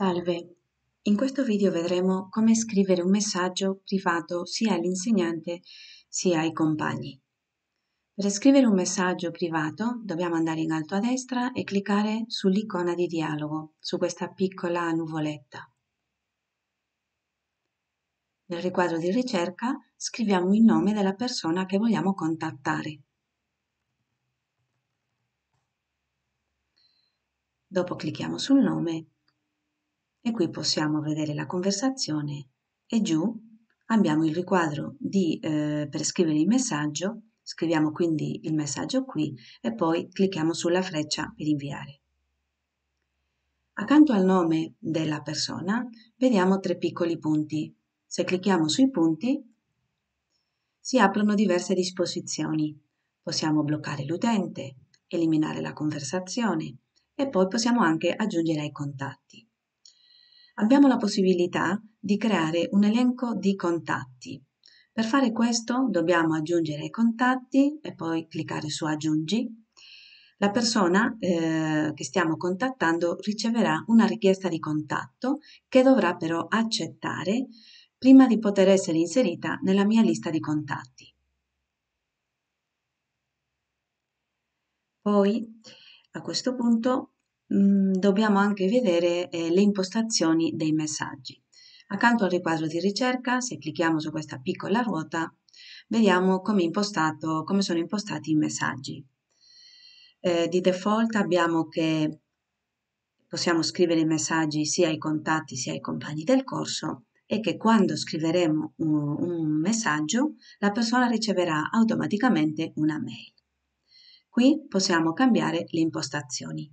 Salve, in questo video vedremo come scrivere un messaggio privato sia all'insegnante sia ai compagni. Per scrivere un messaggio privato dobbiamo andare in alto a destra e cliccare sull'icona di dialogo, su questa piccola nuvoletta. Nel riquadro di ricerca scriviamo il nome della persona che vogliamo contattare. Dopo clicchiamo sul nome e qui possiamo vedere la conversazione e giù abbiamo il riquadro di, eh, per scrivere il messaggio, scriviamo quindi il messaggio qui e poi clicchiamo sulla freccia per inviare. Accanto al nome della persona vediamo tre piccoli punti. Se clicchiamo sui punti si aprono diverse disposizioni. Possiamo bloccare l'utente, eliminare la conversazione e poi possiamo anche aggiungere ai contatti abbiamo la possibilità di creare un elenco di contatti. Per fare questo dobbiamo aggiungere i contatti e poi cliccare su aggiungi. La persona eh, che stiamo contattando riceverà una richiesta di contatto che dovrà però accettare prima di poter essere inserita nella mia lista di contatti. Poi a questo punto Mm, dobbiamo anche vedere eh, le impostazioni dei messaggi. Accanto al riquadro di ricerca, se clicchiamo su questa piccola ruota, vediamo come, come sono impostati i messaggi. Eh, di default abbiamo che possiamo scrivere i messaggi sia ai contatti sia ai compagni del corso e che quando scriveremo un, un messaggio la persona riceverà automaticamente una mail. Qui possiamo cambiare le impostazioni.